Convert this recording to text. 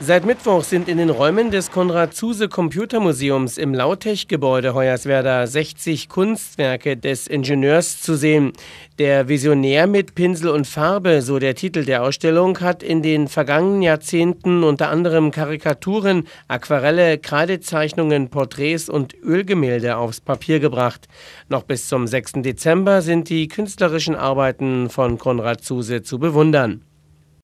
Seit Mittwoch sind in den Räumen des Konrad-Zuse-Computermuseums im Lautech-Gebäude Hoyerswerda 60 Kunstwerke des Ingenieurs zu sehen. Der Visionär mit Pinsel und Farbe, so der Titel der Ausstellung, hat in den vergangenen Jahrzehnten unter anderem Karikaturen, Aquarelle, Kreidezeichnungen, Porträts und Ölgemälde aufs Papier gebracht. Noch bis zum 6. Dezember sind die künstlerischen Arbeiten von Konrad Zuse zu bewundern.